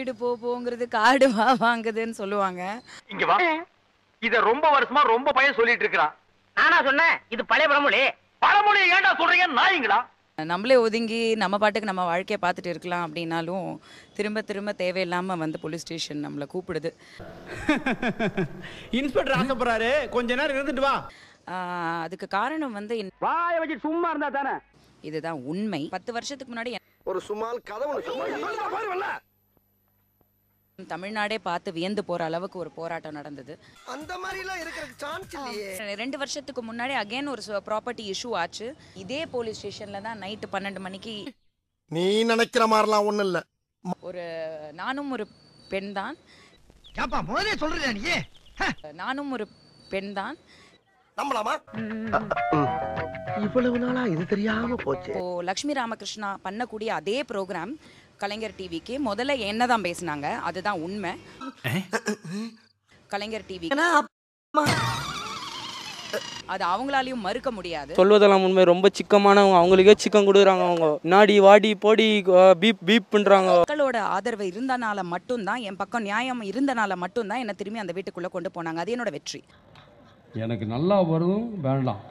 வீடு போ போங்கிறது காடு வா வாங்குதுன்னு சொல்லுவாங்க இங்க வா இத ரொம்ப வருஷமா ரொம்ப பயன் சொல்லிட்டு இருக்கான் நானா சொன்னேன் இது பழைய பழமொழி பழமொழி ஏன்டா சொல்றீங்க நாயங்களா நம்மளே ஒதுங்கி நம்ம பாட்டுக்கு நம்ம வாழ்க்கையை பார்த்துட்டு இருக்கலாம் அப்படின்னாலும் திரும்ப திரும்ப தேவையில்லாம வந்து போலீஸ் ஸ்டேஷன் நம்மளை கூப்பிடுது இன்ஸ்பெக்டர் ஆசைப்படுறாரு கொஞ்ச நேரம் இருந்துட்டு வா அதுக்கு காரணம் வந்து வாய வச்சு சும்மா இருந்தா தானே இதுதான் உண்மை பத்து வருஷத்துக்கு முன்னாடி ஒரு சும்மா கதை ஒன்று தமிழ்நாடே பார்த்து வியந்து போற அளவுக்கு ஒரு போராட்டம் நடந்தது அந்த மாதிரிலாம் இருக்கிற சான்ஸ் இல்லையே ரெண்டு வருஷத்துக்கு முன்னாடி அகைன் ஒரு ப்ராப்பர்ட்டி இஷ்யூ ஆச்சு இதே போலீஸ் ஸ்டேஷன்ல தான் நைட்டு பன்னெண்டு மணிக்கு நீ நினைக்கிற மாதிரிலாம் ஒண்ணும் இல்ல ஒரு நானும் ஒரு பெண் தான் முதலே சொல்றேன் நீ நானும் ஒரு பெண் தான் நம்பலாமா இவ்வளவு நாளா இது தெரியாம போச்சு லட்சுமி ராமகிருஷ்ணா பண்ணக்கூடிய அதே ப்ரோக்ராம் கலைஞர் டிவிக்கு முதல்ல என்னதான் பேசினாங்க அதுதான் உண்மை கலைஞர் டிவி அது அவங்களாலையும் மறுக்க முடியாது சொல்வதெல்லாம் உண்மை ரொம்ப சிக்கமானவங்க அவங்களுக்கே சிக்கம் கொடுக்குறாங்க அவங்க நாடி வாடி போடி பீப் பீப் பண்றாங்க மக்களோட ஆதரவு இருந்தனால மட்டும்தான் என் பக்கம் நியாயம் இருந்தனால மட்டும்தான் என்னை திரும்பி அந்த வீட்டுக்குள்ள கொண்டு போனாங்க அது என்னோட வெற்றி எனக்கு நல்லா வரும் வேண்டாம்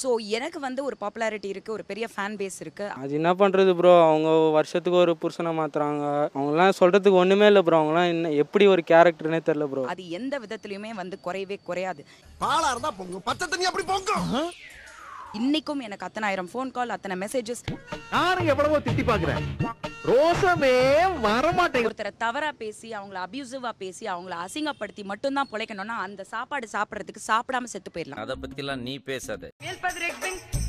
ஸோ எனக்கு வந்து ஒரு பாப்புலாரிட்டி இருக்குது ஒரு பெரிய ஃபேன் பேஸ் இருக்குது அது என்ன பண்ணுறது ப்ரோ அவங்க வருஷத்துக்கு ஒரு புருஷனை மாற்றுறாங்க அவங்களாம் சொல்கிறதுக்கு ஒன்றுமே இல்லை ப்ரோ அவங்களாம் என்ன எப்படி ஒரு கேரக்டர்னே தெரில ப்ரோ அது எந்த விதத்துலையுமே வந்து குறையவே குறையாது பாலா இருந்தா பொங்கும் பச்சை தண்ணி அப்படி இன்னைக்கும் எனக்கு அத்தனை ஆயிரம் ஃபோன் கால் அத்தனை மெசேஜஸ் நானும் எவ்வளவோ திட்டி பார்க்குறேன் ரோசமே வரமாட்டேங்க ஒருத்தரை தவறா பேசி அவங்கள அபியூசிவா பேசி அவங்கள அசிங்கப்படுத்தி மட்டும்தான் பிழைக்கணும்னா அந்த சாப்பாடு சாப்பிடுறதுக்கு சாப்பிடாம செத்து போயிடலாம் அதை பத்தி எல்லாம் நீ பேசாத